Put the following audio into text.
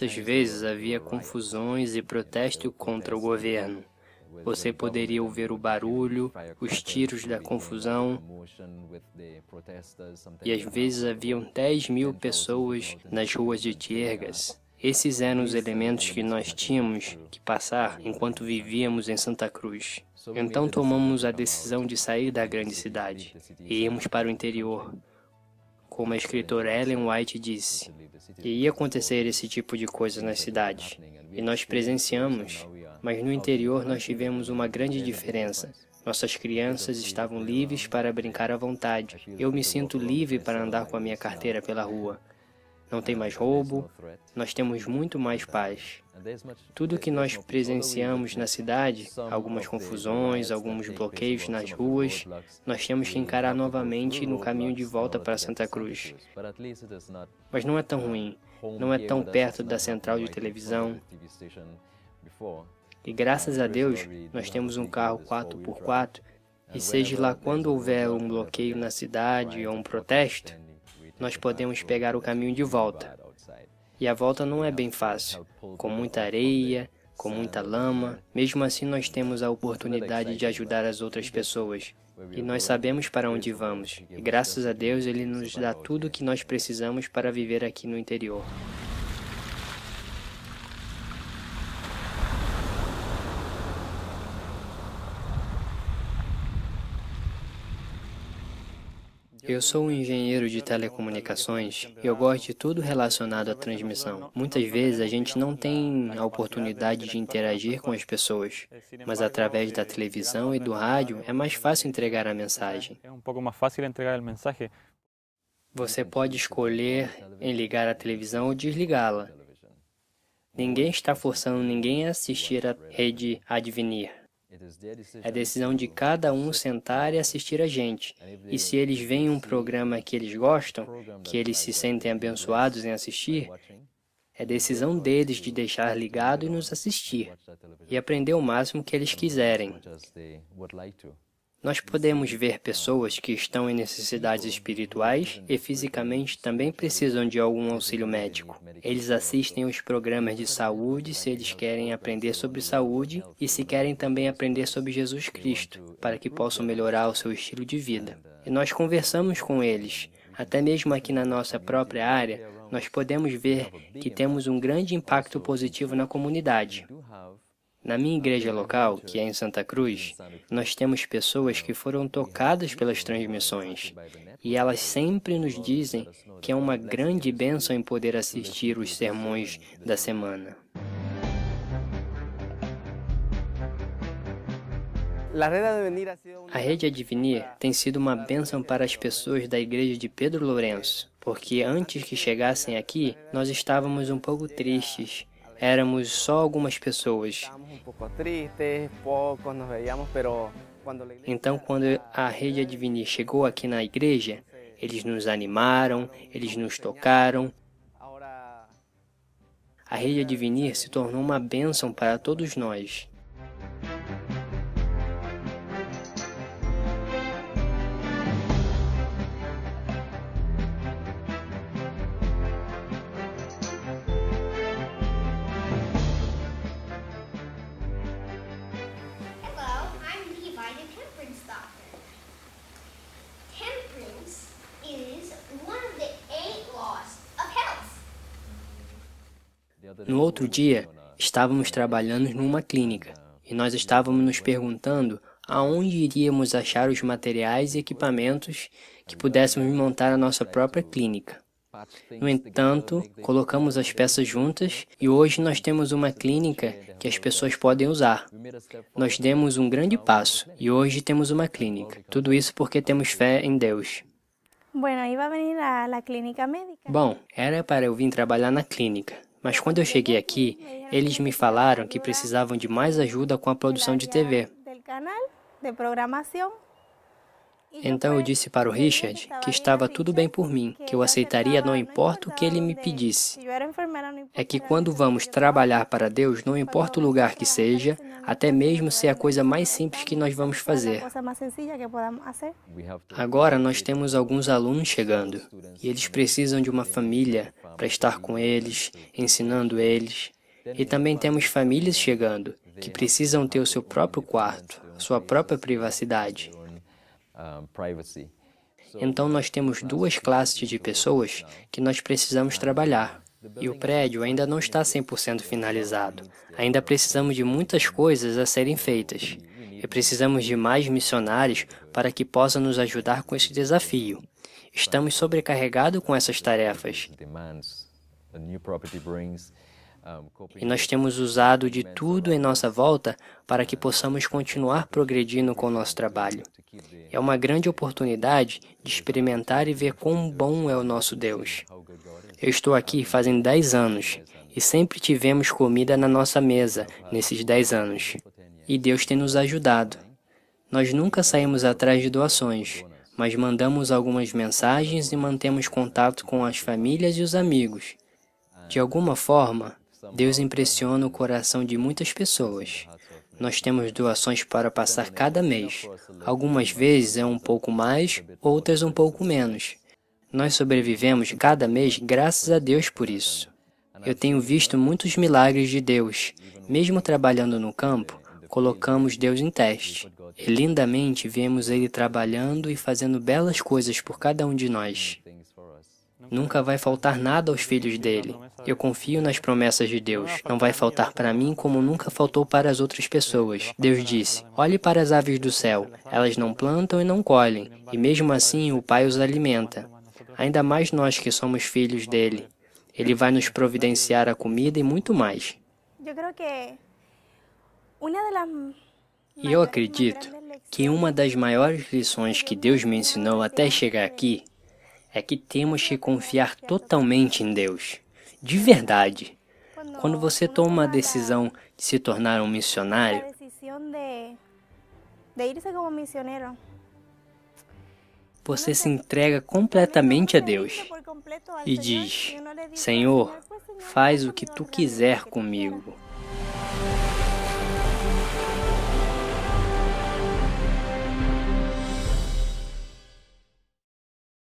Muitas vezes havia confusões e protesto contra o governo. Você poderia ouvir o barulho, os tiros da confusão, e às vezes haviam 10 mil pessoas nas ruas de Tiergas. Esses eram os elementos que nós tínhamos que passar enquanto vivíamos em Santa Cruz. Então tomamos a decisão de sair da grande cidade e irmos para o interior, como a escritora Ellen White disse, que ia acontecer esse tipo de coisa na cidade. E nós presenciamos, mas no interior nós tivemos uma grande diferença. Nossas crianças estavam livres para brincar à vontade. Eu me sinto livre para andar com a minha carteira pela rua. Não tem mais roubo, nós temos muito mais paz. Tudo que nós presenciamos na cidade, algumas confusões, alguns bloqueios nas ruas, nós temos que encarar novamente no caminho de volta para Santa Cruz. Mas não é tão ruim, não é tão perto da central de televisão. E graças a Deus, nós temos um carro 4x4 e seja lá quando houver um bloqueio na cidade ou um protesto, nós podemos pegar o caminho de volta. E a volta não é bem fácil, com muita areia, com muita lama. Mesmo assim, nós temos a oportunidade de ajudar as outras pessoas. E nós sabemos para onde vamos. E graças a Deus, Ele nos dá tudo o que nós precisamos para viver aqui no interior. Eu sou um engenheiro de telecomunicações e eu gosto de tudo relacionado à transmissão. Muitas vezes a gente não tem a oportunidade de interagir com as pessoas, mas através da televisão e do rádio é mais fácil entregar a mensagem. É um pouco mais fácil entregar a mensagem. Você pode escolher em ligar a televisão ou desligá-la. Ninguém está forçando ninguém a assistir a rede Advenir. É decisão de cada um sentar e assistir a gente. E se eles veem um programa que eles gostam, que eles se sentem abençoados em assistir, é decisão deles de deixar ligado e nos assistir, e aprender o máximo que eles quiserem. Nós podemos ver pessoas que estão em necessidades espirituais e fisicamente também precisam de algum auxílio médico. Eles assistem os programas de saúde se eles querem aprender sobre saúde e se querem também aprender sobre Jesus Cristo, para que possam melhorar o seu estilo de vida. E nós conversamos com eles, até mesmo aqui na nossa própria área, nós podemos ver que temos um grande impacto positivo na comunidade. Na minha igreja local, que é em Santa Cruz, nós temos pessoas que foram tocadas pelas transmissões e elas sempre nos dizem que é uma grande bênção em poder assistir os sermões da semana. A rede Advenir tem sido uma bênção para as pessoas da igreja de Pedro Lourenço, porque antes que chegassem aqui, nós estávamos um pouco tristes Éramos só algumas pessoas. Então, quando a rede Advini chegou aqui na igreja, eles nos animaram, eles nos tocaram. A rede Advinir se tornou uma bênção para todos nós. No outro dia, estávamos trabalhando numa clínica e nós estávamos nos perguntando aonde iríamos achar os materiais e equipamentos que pudéssemos montar a nossa própria clínica. No entanto, colocamos as peças juntas e hoje nós temos uma clínica que as pessoas podem usar. Nós demos um grande passo e hoje temos uma clínica. Tudo isso porque temos fé em Deus. Bom, era para eu vir trabalhar na clínica. Mas quando eu cheguei aqui, eles me falaram que precisavam de mais ajuda com a produção de TV. Então eu disse para o Richard que estava tudo bem por mim, que eu aceitaria não importa o que ele me pedisse. É que quando vamos trabalhar para Deus, não importa o lugar que seja, até mesmo se é a coisa mais simples que nós vamos fazer. Agora nós temos alguns alunos chegando e eles precisam de uma família para estar com eles, ensinando eles. E também temos famílias chegando que precisam ter o seu próprio quarto, sua própria privacidade. Então nós temos duas classes de pessoas que nós precisamos trabalhar. E o prédio ainda não está 100% finalizado. Ainda precisamos de muitas coisas a serem feitas. E precisamos de mais missionários para que possam nos ajudar com esse desafio. Estamos sobrecarregados com essas tarefas. E nós temos usado de tudo em nossa volta para que possamos continuar progredindo com o nosso trabalho. É uma grande oportunidade de experimentar e ver quão bom é o nosso Deus. Eu estou aqui fazem 10 anos e sempre tivemos comida na nossa mesa nesses 10 anos. E Deus tem nos ajudado. Nós nunca saímos atrás de doações mas mandamos algumas mensagens e mantemos contato com as famílias e os amigos. De alguma forma, Deus impressiona o coração de muitas pessoas. Nós temos doações para passar cada mês. Algumas vezes é um pouco mais, outras um pouco menos. Nós sobrevivemos cada mês graças a Deus por isso. Eu tenho visto muitos milagres de Deus. Mesmo trabalhando no campo, colocamos Deus em teste. E lindamente vemos Ele trabalhando e fazendo belas coisas por cada um de nós. Nunca vai faltar nada aos filhos dele. Eu confio nas promessas de Deus. Não vai faltar para mim como nunca faltou para as outras pessoas. Deus disse: Olhe para as aves do céu. Elas não plantam e não colhem, e mesmo assim o Pai os alimenta. Ainda mais nós que somos filhos dele. Ele vai nos providenciar a comida e muito mais. Eu acho que uma das e eu acredito que uma das maiores lições que Deus me ensinou até chegar aqui é que temos que confiar totalmente em Deus, de verdade. Quando você toma a decisão de se tornar um missionário, você se entrega completamente a Deus e diz: Senhor, faz o que tu quiser comigo.